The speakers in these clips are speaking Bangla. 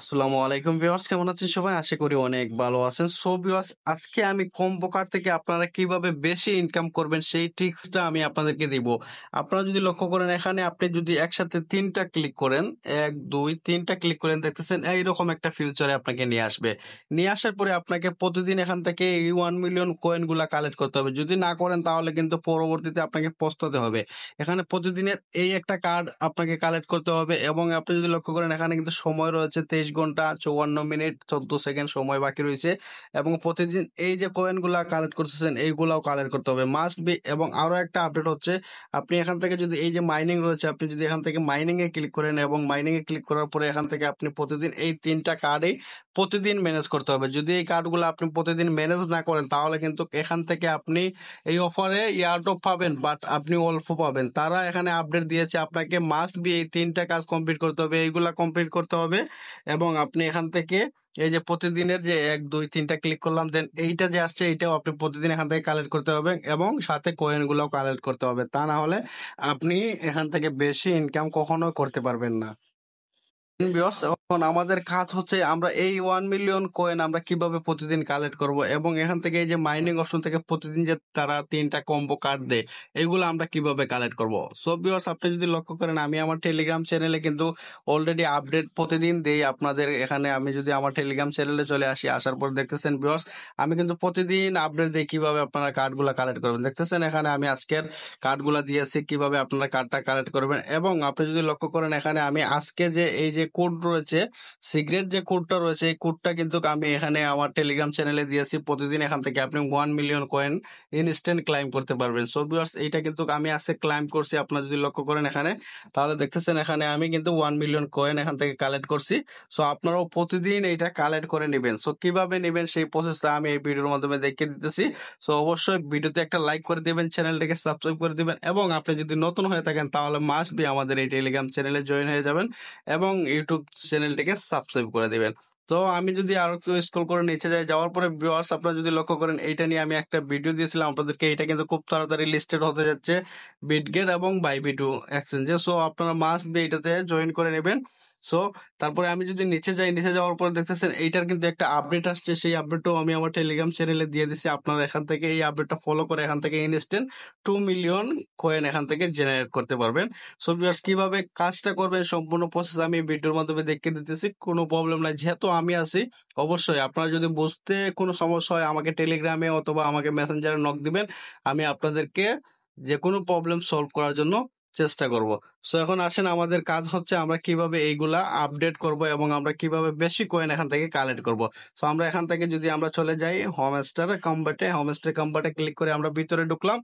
আসসালামু আলাইকুম ভিউয়ার্স কেমন আছেন সবাই আশা করি অনেক ভালো আছেন সো ভিউয়ার্স আজকে আমি কম বোকার থেকে আপনারা কিভাবে বেশি ইনকাম করবেন সেই ট্রিক্সটা আমি আপনাদেরকে দিব আপনারা যদি লক্ষ্য করেন এখানে আপনি যদি একসাথে তিনটা ক্লিক করেন এক দুই তিনটা ক্লিক করেন দেখতেছেন এইরকম একটা ফিউচারে আপনাকে নিয়ে আসবে নিয়ে আসার পরে আপনাকে প্রতিদিন এখান থেকে এই ওয়ান মিলিয়ন কয়েনগুলা কালেক্ট করতে হবে যদি না করেন তাহলে কিন্তু পরবর্তীতে আপনাকে পস্তাতে হবে এখানে প্রতিদিনের এই একটা কার্ড আপনাকে কালেক্ট করতে হবে এবং আপনি যদি লক্ষ্য করেন এখানে কিন্তু সময় রয়েছে তেইশ ঘন্টা চৌয়ান্ন মিনিট চোদ্দ সেকেন্ড সময় বাকি রয়েছে এবং প্রতিদিন এই যে কয়েনগুলো কালেক্ট করতেছেন এইগুলাও কালেক্ট করতে হবে মাস্ট বি এবং আরও একটা আপডেট হচ্ছে আপনি এখান থেকে যদি এই যে মাইনিং রয়েছে আপনি যদি এখান থেকে মাইনিংয়ে ক্লিক করেন এবং মাইনিংয়ে ক্লিক করার পরে এখান থেকে আপনি প্রতিদিন এই তিনটা কার্ডেই প্রতিদিন ম্যানেজ করতে হবে যদি এই কার্ডগুলো আপনি প্রতিদিন ম্যানেজ না করেন তাহলে কিন্তু এখান থেকে আপনি এই অফারে ইয়ারটপ পাবেন বাট আপনি অল্প পাবেন তারা এখানে আপডেট দিয়েছে আপনাকে মাস্ট বি এই তিনটা কাজ কমপ্লিট করতে হবে এইগুলো কমপ্লিট করতে হবে এবং আপনি এখান থেকে এই যে প্রতিদিনের যে এক দুই তিনটা ক্লিক করলাম দেন এইটা যে আসছে এইটাও আপনি প্রতিদিন এখান থেকে কালেক্ট করতে হবে এবং সাথে কয়েনগুলোও কালেক্ট করতে হবে তা না হলে আপনি এখান থেকে বেশি ইনকাম কখনো করতে পারবেন না আমাদের কাজ হচ্ছে আমরা এই ওয়ান মিলিয়ন কয়েন আমরা কিভাবে প্রতিদিন কালেক্ট করব এবং এখান থেকে এই যে মাইনিং অপশন থেকে প্রতিদিন যে তারা তিনটা কম্বো কার্ড দেয় এইগুলো আমরা কিভাবে কালেক্ট করব সব ভিউয়ার্স আপনি যদি লক্ষ্য করেন আমি আমার টেলিগ্রাম চ্যানেলে কিন্তু অলরেডি আপডেট প্রতিদিন দেই আপনাদের এখানে আমি যদি আমার টেলিগ্রাম চ্যানেলে চলে আসি আসার পর দেখতেছেন ভিউয়ার্স আমি কিন্তু প্রতিদিন আপডেট দিই কিভাবে আপনারা কার্ডগুলো কালেক্ট করবেন দেখতেছেন এখানে আমি আজকের কার্ডগুলো দিয়েছি কিভাবে আপনারা কার্ডটা কালেক্ট করবেন এবং আপনি যদি লক্ষ্য করেন এখানে আমি আজকে যে এই যে কোড রয়েছে সিক্রেট যে কোডটা রয়েছে এই কোডটা কিন্তু আমি এখানে আমার টেলিগ্রাম চ্যানেলে দিয়েছি প্রতিদিন এখান থেকে আপনি one million coin instant claim করতে পারবেন সো ভিউয়ার্স এইটা কিন্তু আমি আজকে ক্লাইম করছি আপনারা যদি লক্ষ্য করেন এখানে তাহলে দেখতেছেন এখানে আমি কিন্তু ওয়ান মিলিয়ন কয়েন এখান থেকে কালেক্ট করছি সো আপনারাও প্রতিদিন এইটা কালেক্ট করে নেবেন সো কিভাবে নেবেন সেই প্রসেসটা আমি এই ভিডিওর মাধ্যমে দেখিয়ে দিতেছি সো অবশ্যই ভিডিওতে একটা লাইক করে দেবেন চ্যানেলটাকে সাবস্ক্রাইব করে দেবেন এবং আপনি যদি নতুন হয়ে থাকেন তাহলে মাস্ট বি আমাদের এই টেলিগ্রাম চ্যানেলে জয়েন হয়ে যাবেন এবং ইউটিউব চ্যানেলটিকে সাবস্ক্রাইব করে দেবেন তো আমি যদি আরো একটু স্কুল করে নিচে যাই যাওয়ার পরে ভিউয়ার্স আপনারা যদি লক্ষ্য করেন এইটা নিয়ে আমি একটা ভিডিও দিয়েছিলাম আপনাদেরকে এটা কিন্তু খুব তাড়াতাড়ি লিস্টেড হতে যাচ্ছে বিটগেট এবং বাই বাইবিটু এক্সচেঞ্জে সো আপনারা মাস্ট বি এটাতে জয়েন করে নেবেন সো তারপরে আমি যদি নিচে যাই নিচে যাওয়ার পরে দেখতেছেন এইটার কিন্তু একটা আপডেট আসছে সেই আপডেটও আমি আমার টেলিগ্রাম চ্যানেলে দিয়ে দিছি আপনারা এখান থেকে এই আপডেটটা ফলো করে এখান থেকে ইনস্ট্যান্ট টু মিলিয়ন কয়েন এখান থেকে জেনারেট করতে পারবেন সো ভিউয়ার্স কিভাবে কাজটা করবেন সম্পূর্ণ প্রসেস আমি ভিডিওর মাধ্যমে দেখিয়ে দিতেছি কোনো প্রবলেম নাই যেহেতু আমি আছি অবশ্যই আপনারা যদি বুঝতে কোনো সমস্যা হয় আমাকে টেলিগ্রামে অথবা আমাকে মেসেঞ্জারে নক দিবেন আমি আপনাদেরকে যে কোনো প্রবলেম সলভ করার জন্য চেষ্টা করব সো এখন আসেন আমাদের কাজ হচ্ছে আমরা কিভাবে এইগুলা আপডেট করব এবং আমরা কিভাবে বেশি কয়েন এখান থেকে কালেক্ট করব সো আমরা এখান থেকে যদি আমরা চলে যাই হোমস্টার কম্বাটে হোমস্টার কম্বাটে ক্লিক করে আমরা ভিতরে ঢুকলাম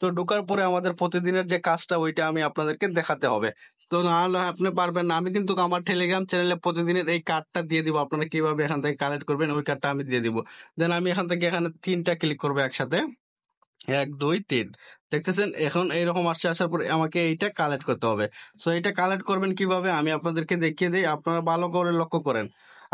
তো ঢোকার পরে আমাদের প্রতিদিনের যে কাজটা ওইটা আমি আপনাদেরকে দেখাতে হবে তো নাহলে আপনি পারবেন না আমি কিন্তু আমার টেলিগ্রাম চ্যানেলে প্রতিদিনের এই কার্ডটা দিয়ে দিব আপনারা কিভাবে এখান থেকে কালেক্ট করবেন ওই কার্ডটা আমি দিয়ে দিব দেন আমি এখান থেকে এখানে তিনটা ক্লিক করবো একসাথে এক দুই তিন দেখতেছেন এখন এইরকম আসছে আসার পরে আমাকে এইটা কালেক্ট করতে হবে সো এটা কালেক্ট করবেন কিভাবে আমি আপনাদেরকে দেখিয়ে দিই আপনারা ভালো করে লক্ষ্য করেন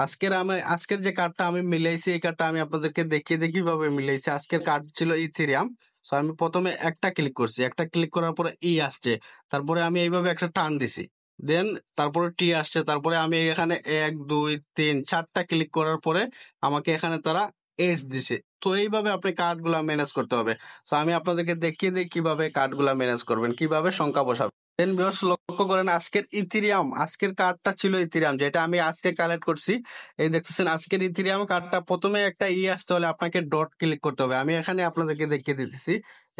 আজকের আমি আজকের যে কার্ডটা আমি মিলাইছি এই কার্ডটা আমি আপনাদেরকে দেখিয়ে দিই কিভাবে মিলাইছি আজকের কার্ড ছিল ইথেরিয়াম সো আমি প্রথমে একটা ক্লিক করছি একটা ক্লিক করার পরে ই e আসছে তারপরে আমি এইভাবে একটা টান দিছি দেন তারপরে টি আসছে তারপরে আমি এখানে এক দুই তিন চারটা ক্লিক করার পরে আমাকে এখানে তারা এস দিছে তো এইভাবে আপনি কার্ডগুলা ম্যানেজ করতে হবে তো আমি আপনাদেরকে দেখিয়ে দিই কিভাবে কার্ডগুলা ম্যানেজ করবেন কিভাবে সংখ্যা বসাবেন দেন বিহস লক্ষ্য করেন আজকের ইথিরিয়াম আজকের কার্ডটা ছিল ইথিরিয়াম যেটা আমি আজকে কালেক্ট করছি এই দেখতেছেন আজকের ইথিরিয়াম কার্ডটা প্রথমে একটা ই e আসতে হলে আপনাকে ডট ক্লিক করতে হবে আমি এখানে আপনাদেরকে দেখিয়ে দিতেছি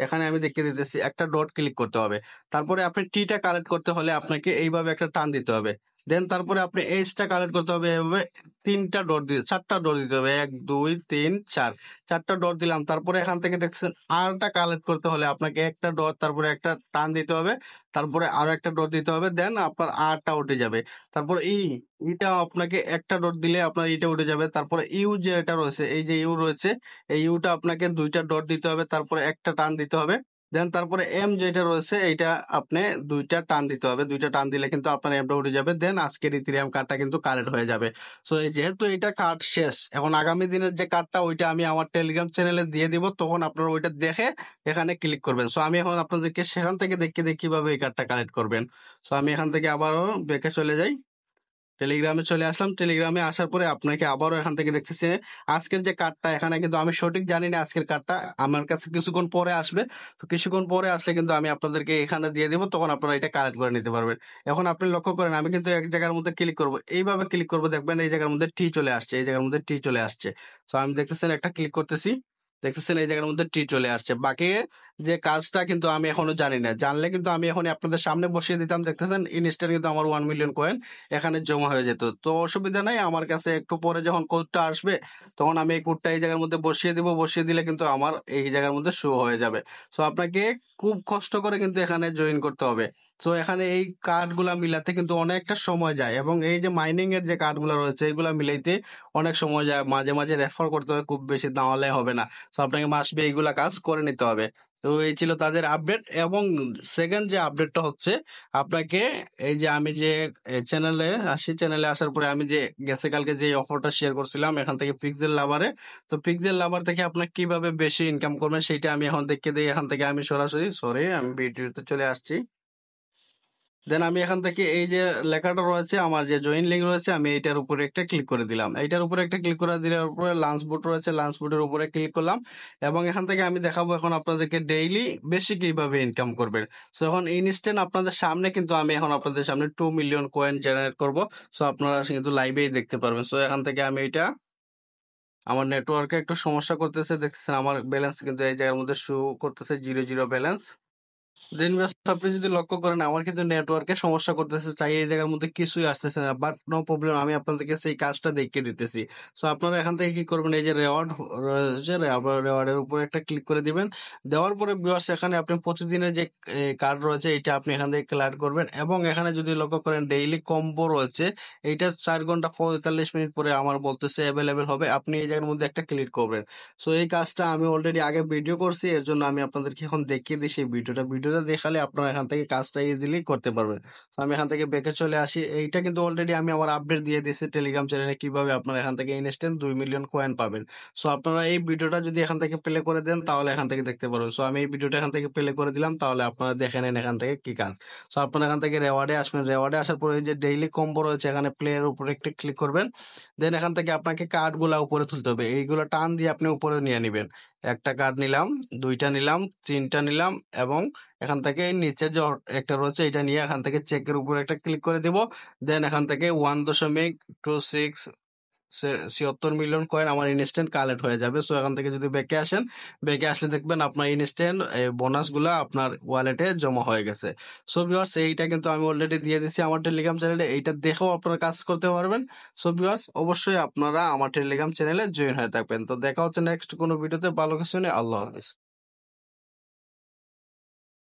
এখানে আমি দেখিয়ে দিতেছি একটা ডট ক্লিক করতে হবে তারপরে আপনি টিটা কালেক্ট করতে হলে আপনাকে এইভাবে একটা টান দিতে হবে দেন তারপরে আপনি এইচটা কালেক্ট করতে হবে এভাবে তিনটা ডট দিয়ে চারটা ডট দিতে হবে এক দুই তিন চার চারটা ডট দিলাম তারপরে এখান থেকে দেখছেন আরটা কালেক্ট করতে হলে আপনাকে একটা ডট তারপরে একটা টান দিতে হবে তারপরে আরো একটা ডট দিতে হবে দেন আপনার আরটা উঠে যাবে তারপর ই e, ইটা আপনাকে একটা ডট দিলে আপনার ইটা উঠে যাবে তারপরে ইউ যেটা রয়েছে এই যে ইউ রয়েছে এই ইউটা আপনাকে দুইটা ডট দিতে হবে তারপরে একটা টান দিতে হবে দেন তারপরে এম যেটা রয়েছে এইটা আপনি দুইটা টান দিতে হবে দুইটা টান দিলে কিন্তু আপনার এমটা উঠে যাবে দেন আজকের ইথিরিয়াম কার্ডটা কিন্তু কালেক্ট হয়ে যাবে সো যেহেতু এটা কার্ড শেষ এখন আগামী দিনের যে কার্ডটা ওইটা আমি আমার টেলিগ্রাম চ্যানেলে দিয়ে দিব তখন আপনারা ওইটা দেখে এখানে ক্লিক করবেন সো আমি এখন আপনাদেরকে সেখান থেকে দেখে দেখি কিভাবে এই কার্ডটা কালেক্ট করবেন সো আমি এখান থেকে আবারও বেঁকে চলে যাই টেলিগ্রামে চলে আসলাম টেলিগ্রামে আসার পরে আপনাকে আবারও এখান থেকে দেখতেছি আজকের যে কার্ডটা এখানে কিন্তু আমি সঠিক জানি না আজকের কার্ডটা আমার কাছে কিছুক্ষণ পরে আসবে তো কিছুক্ষণ পরে আসলে কিন্তু আমি আপনাদেরকে এখানে দিয়ে দেবো তখন আপনারা এটা কালেক্ট করে নিতে পারবেন এখন আপনি লক্ষ্য করেন আমি কিন্তু এক জায়গার মধ্যে ক্লিক করবো এইভাবে ক্লিক করবো দেখবেন এই জায়গার মধ্যে টি চলে আসছে এই জায়গার মধ্যে টি চলে আসছে তো আমি দেখতেছেন একটা ক্লিক করতেছি দেখতেছেন এই জায়গার মধ্যে টি চলে আসছে বাকি যে কাজটা কিন্তু আমি এখনো জানি না জানলে কিন্তু আমি এখন আপনাদের সামনে বসিয়ে দিতাম দেখতেছেন ইনস্ট্যান্ট কিন্তু আমার ওয়ান মিলিয়ন কয়েন এখানে জমা হয়ে যেত তো অসুবিধা নাই আমার কাছে একটু পরে যখন কোডটা আসবে তখন আমি এই কোডটা এই জায়গার মধ্যে বসিয়ে দিব বসিয়ে দিলে কিন্তু আমার এই জায়গার মধ্যে শো হয়ে যাবে সো আপনাকে খুব কষ্ট করে কিন্তু এখানে জয়েন করতে হবে তো এখানে এই কার্ডগুলো মিলাতে কিন্তু অনেকটা সময় যায় এবং এই যে মাইনিং এর যে কার্ডগুলো রয়েছে এগুলা মিলাইতে অনেক সময় যায় মাঝে মাঝে রেফার করতে হবে খুব বেশি না হবে না তো আপনাকে মাসবে এইগুলা কাজ করে নিতে হবে তো এই ছিল তাদের আপডেট এবং সেকেন্ড যে আপডেটটা হচ্ছে আপনাকে এই যে আমি যে চ্যানেলে আসি চ্যানেলে আসার পরে আমি যে গেছে কালকে যে অফারটা শেয়ার করছিলাম এখান থেকে পিক্সেল লাভারে তো পিক্সেল লাভার থেকে আপনার কিভাবে বেশি ইনকাম করবেন সেটা আমি এখন দেখিয়ে দিই এখান থেকে আমি সরাসরি সরি আমি ভিডিওতে চলে আসছি দেন আমি এখান থেকে এই যে লেখাটা রয়েছে আমার যে জয়েন লিঙ্ক রয়েছে আমি এইটার উপরে একটা ক্লিক করে দিলাম এইটার উপরে একটা ক্লিক করে দিলে উপরে লাঞ্চ বুট রয়েছে লাঞ্চ বুটের উপরে ক্লিক করলাম এবং এখান থেকে আমি দেখাবো এখন আপনাদেরকে ডেইলি বেশি কিভাবে ইনকাম করবেন সো এখন ইনস্ট্যান্ট আপনাদের সামনে কিন্তু আমি এখন আপনাদের সামনে টু মিলিয়ন কয়েন জেনারেট করব সো আপনারা কিন্তু লাইভেই দেখতে পারবেন সো এখান থেকে আমি এটা আমার নেটওয়ার্কে একটু সমস্যা করতেছে দেখতেছেন আমার ব্যালেন্স কিন্তু এই জায়গার মধ্যে শো করতেছে জিরো জিরো ব্যালেন্স দিন আপনি যদি লক্ষ্য করেন আমার কিন্তু নেটওয়ার্কে সমস্যা করতেছে চাই এই জায়গার মধ্যে কিছুই আসতেছে না বাট নো প্রবলেম আমি আপনাদেরকে সেই কাজটা দেখিয়ে দিতেছি সো আপনারা এখান থেকে কি করবেন এই যে রেওয়ার্ড রয়েছে রেওয়ার্ডের উপরে একটা ক্লিক করে দিবেন দেওয়ার পরে বিওয়ার্স এখানে আপনি পঁচিশ দিনের যে কার্ড রয়েছে এটা আপনি এখান থেকে ক্লিয়ার করবেন এবং এখানে যদি লক্ষ্য করেন ডেইলি কম্বো রয়েছে এইটা চার ঘন্টা পঁয়তাল্লিশ মিনিট পরে আমার বলতেছে অ্যাভেলেবেল হবে আপনি এই জায়গার মধ্যে একটা ক্লিক করবেন সো এই কাজটা আমি অলরেডি আগে ভিডিও করছি এর জন্য আমি আপনাদেরকে এখন দেখিয়ে দিই সেই ভিডিওটা ভিডিও ভিডিওটা দেখালে আপনারা এখান থেকে কাজটা ইজিলি করতে পারবেন তো আমি এখান থেকে বেঁকে চলে আসি এইটা কিন্তু অলরেডি আমি আমার আপডেট দিয়ে দিয়েছি টেলিগ্রাম চ্যানেলে কিভাবে আপনারা এখান থেকে ইনস্ট্যান্ট দুই মিলিয়ন কয়েন পাবেন সো আপনারা এই ভিডিওটা যদি এখান থেকে প্লে করে দেন তাহলে এখান থেকে দেখতে পারবেন সো আমি এই ভিডিওটা এখান থেকে প্লে করে দিলাম তাহলে আপনারা দেখে নেন এখান থেকে কি কাজ সো আপনারা এখান থেকে রেওয়ার্ডে আসবেন রেওয়ার্ডে আসার পরে যে ডেইলি কম্বো রয়েছে এখানে প্লেয়ের উপরে একটু ক্লিক করবেন দেন এখান থেকে আপনাকে কার্ডগুলো উপরে তুলতে হবে এইগুলো টান দিয়ে আপনি উপরে নিয়ে নেবেন একটা কার্ড নিলাম দুইটা নিলাম তিনটা নিলাম এবং এখান থেকে নিচের যে একটা রয়েছে এটা নিয়ে এখান থেকে চেকের উপর একটা ক্লিক করে দিব দেন এখান থেকে ওয়ান দশমিক টু সিক্স ছিয়াত্তর মিলিয়ন কয়েন আমার ইনস্ট্যান্ট কালেক্ট হয়ে যাবে সো এখান থেকে যদি ব্যাকে আসেন ব্যাকে আসলে দেখবেন আপনার ইনস্ট্যান্ট বোনাসগুলো আপনার ওয়ালেটে জমা হয়ে গেছে সো ভিওয়ার্স এইটা কিন্তু আমি অলরেডি দিয়ে দিচ্ছি আমার টেলিগ্রাম চ্যানেলে এইটা দেখেও আপনারা কাজ করতে পারবেন সো ভিওয়ার্স অবশ্যই আপনারা আমার টেলিগ্রাম চ্যানেলে জয়েন হয়ে থাকবেন তো দেখা হচ্ছে নেক্সট কোনো ভিডিওতে ভালো কিছু নেই আল্লাহ হাফিজ